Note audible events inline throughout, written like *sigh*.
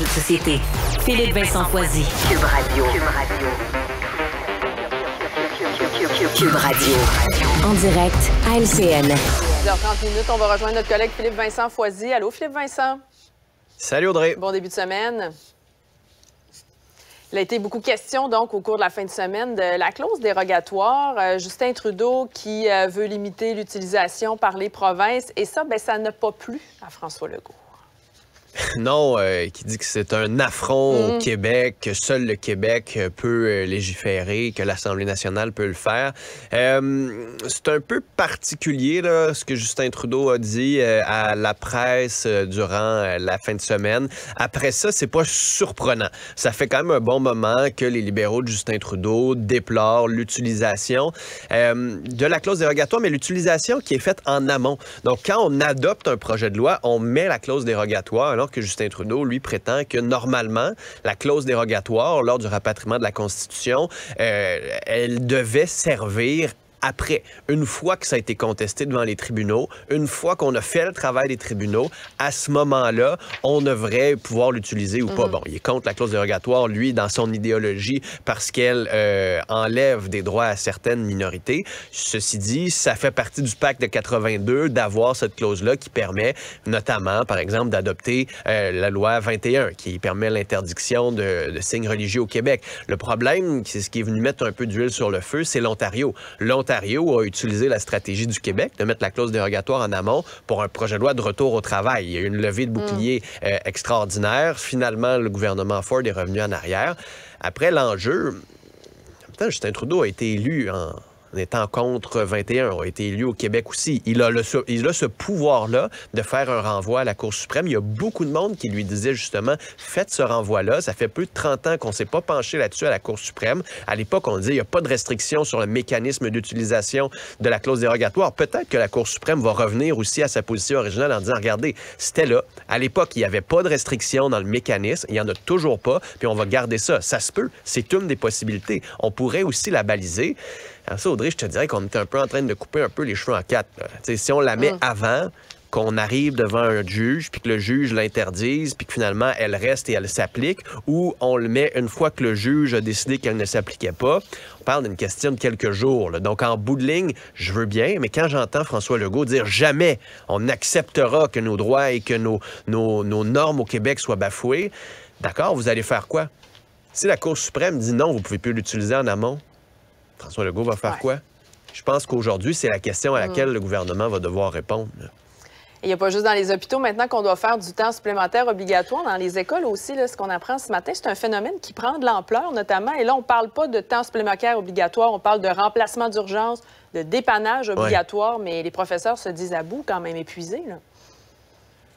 de société. Philippe Vincent Foisy. Cube Radio. Cube Radio. En direct à LCN. 10h30 minutes, on va rejoindre notre collègue Philippe Vincent Foisy. Allô, Philippe Vincent. Salut, Audrey. Bon début de semaine. Il a été beaucoup question, donc, au cours de la fin de semaine de la clause dérogatoire. Euh, Justin Trudeau qui euh, veut limiter l'utilisation par les provinces. Et ça, ben, ça n'a pas plu à François Legault. Non, euh, qui dit que c'est un affront au mm. Québec, que seul le Québec euh, peut euh, légiférer, que l'Assemblée nationale peut le faire. c'est un peu particulier là, ce que Justin Trudeau a dit à la presse durant la fin de semaine. Après ça, c'est pas surprenant. Ça fait quand même un bon moment que les libéraux de Justin Trudeau déplorent l'utilisation de la clause dérogatoire, mais l'utilisation qui est faite en amont. Donc, quand on adopte un projet de loi, on met la clause dérogatoire, alors que Justin Trudeau, lui, prétend que normalement, la clause dérogatoire lors du rapatriement de la Constitution, euh, elle devait servir après, une fois que ça a été contesté devant les tribunaux, une fois qu'on a fait le travail des tribunaux, à ce moment-là, on devrait pouvoir l'utiliser ou pas. Mhm. Bon, il est contre la clause dérogatoire, lui, dans son idéologie, parce qu'elle euh, enlève des droits à certaines minorités. Ceci dit, ça fait partie du pacte de 82 d'avoir cette clause-là qui permet notamment, par exemple, d'adopter euh, la loi 21 qui permet l'interdiction de, de signes religieux au Québec. Le problème, c'est ce qui est venu mettre un peu d'huile sur le feu, c'est l'Ontario. L'Ontario a utilisé la stratégie du Québec de mettre la clause dérogatoire en amont pour un projet de loi de retour au travail. Il y a une levée de bouclier mm. euh, extraordinaire. Finalement, le gouvernement Ford est revenu en arrière. Après l'enjeu, Justin Trudeau a été élu en en étant contre 21, a été élu au Québec aussi. Il a, le, il a ce pouvoir-là de faire un renvoi à la Cour suprême. Il y a beaucoup de monde qui lui disait justement, faites ce renvoi-là. Ça fait plus de 30 ans qu'on ne s'est pas penché là-dessus à la Cour suprême. À l'époque, on disait, il n'y a pas de restriction sur le mécanisme d'utilisation de la clause dérogatoire. Peut-être que la Cour suprême va revenir aussi à sa position originale en disant, regardez, c'était là. À l'époque, il n'y avait pas de restriction dans le mécanisme. Il n'y en a toujours pas. Puis on va garder ça. Ça se peut. C'est une des possibilités. On pourrait aussi la baliser. Alors ça, Audrey, je te dirais qu'on est un peu en train de couper un peu les cheveux en quatre. Si on la met ah. avant, qu'on arrive devant un juge, puis que le juge l'interdise, puis que finalement elle reste et elle s'applique, ou on le met une fois que le juge a décidé qu'elle ne s'appliquait pas. On parle d'une question de quelques jours. Donc en bout de ligne, je veux bien, mais quand j'entends François Legault dire jamais on n'acceptera que nos droits et que nos, normes au Québec soient bafouées, d'accord, vous allez faire quoi? Si la Cour suprême dit non, vous pouvez plus l'utiliser en amont, François Legault va faire quoi? Je pense qu'aujourd'hui, c'est la question à hmm. laquelle le gouvernement va devoir répondre. Il n'y a pas juste dans les hôpitaux maintenant qu'on doit faire du temps supplémentaire obligatoire, dans les écoles aussi, ce qu'on apprend ce matin, c'est un phénomène qui prend de l'ampleur notamment. Et là, on ne parle pas de temps supplémentaire obligatoire, on parle de remplacement d'urgence, de dépannage obligatoire, mais les professeurs se disent à bout quand même épuisés.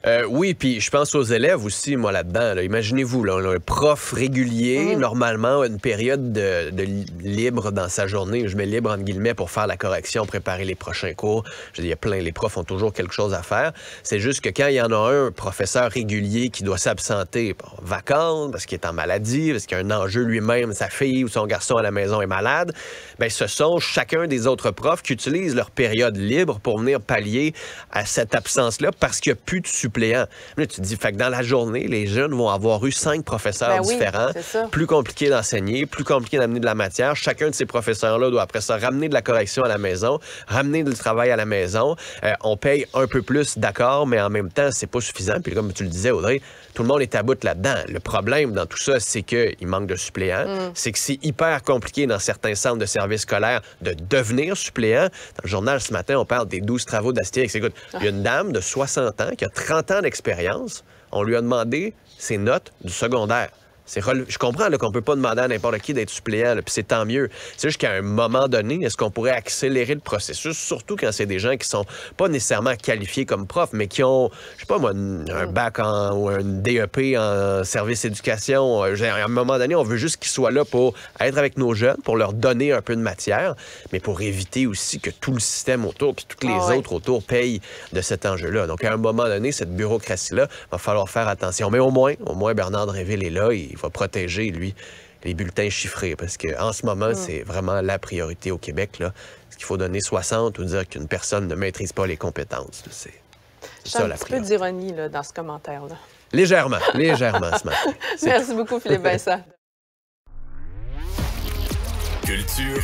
Euh, oui, puis je pense aux élèves aussi, moi, là-dedans. Là. dedans imaginez vous là, un prof régulier, mm. normalement, une période de, libre dans sa journée. Je mets libre, entre guillemets, pour faire la correction, préparer les prochains cours. Je dis, il y a plein, les profs ont toujours quelque chose à faire. C'est juste que quand il y en a un, professeur régulier qui doit s'absenter pour vacances, parce qu'il est en maladie, parce qu'il y a un enjeu lui-même, sa fille ou son garçon à la maison est malade, bien, ce sont chacun des autres profs qui utilisent leur période libre pour venir pallier à cette absence-là parce qu'il n'y a plus de support Là, tu dis, fait que dans la journée, les jeunes vont avoir eu cinq professeurs ben différents. plus compliqué d'enseigner, plus compliqué d'amener de la matière. Chacun de ces professeurs-là doit après ça ramener de la correction à la maison, ramener du travail à la maison. Euh, on paye un peu plus, d'accord, mais en même temps, c'est pas suffisant. Puis comme tu le disais, Audrey, tout le monde est à bout là-dedans. Le problème dans tout ça, c'est qu'il manque de suppléants. Mm. C'est que c'est hyper compliqué dans certains centres de services scolaires de devenir suppléant. Dans le journal ce matin, on parle des 12 travaux d'Astérix. Écoute, il y a une dame de 60 ans qui a 30 en tant d'expérience, on lui a demandé ses notes du secondaire. Je comprends qu'on ne peut pas demander à n'importe qui d'être suppléant, puis c'est tant mieux. C'est juste qu'à un moment donné, est-ce qu'on pourrait accélérer le processus, surtout quand c'est des gens qui sont pas nécessairement qualifiés comme profs, mais qui ont, je sais pas moi, un bac en, ou un DEP en service éducation. Euh, à un moment donné, on veut juste qu'ils soient là pour être avec nos jeunes, pour leur donner un peu de matière, mais pour éviter aussi que tout le système autour, puis tous les ah autres autour payent de cet enjeu-là. Donc à un moment donné, cette bureaucratie-là, va falloir faire attention. Mais au moins, au moins Bernard Dreville est là il va protéger, lui, les bulletins chiffrés, parce qu'en ce moment, mm. c'est vraiment la priorité au Québec. Là. Est-ce qu'il faut donner 60 ou dire qu'une personne ne maîtrise pas les compétences? C'est, ça un petit peu d'ironie là, dans ce commentaire-là. Légèrement, légèrement ce matin. *laughs* Merci beaucoup, Philippe Vincent. Culture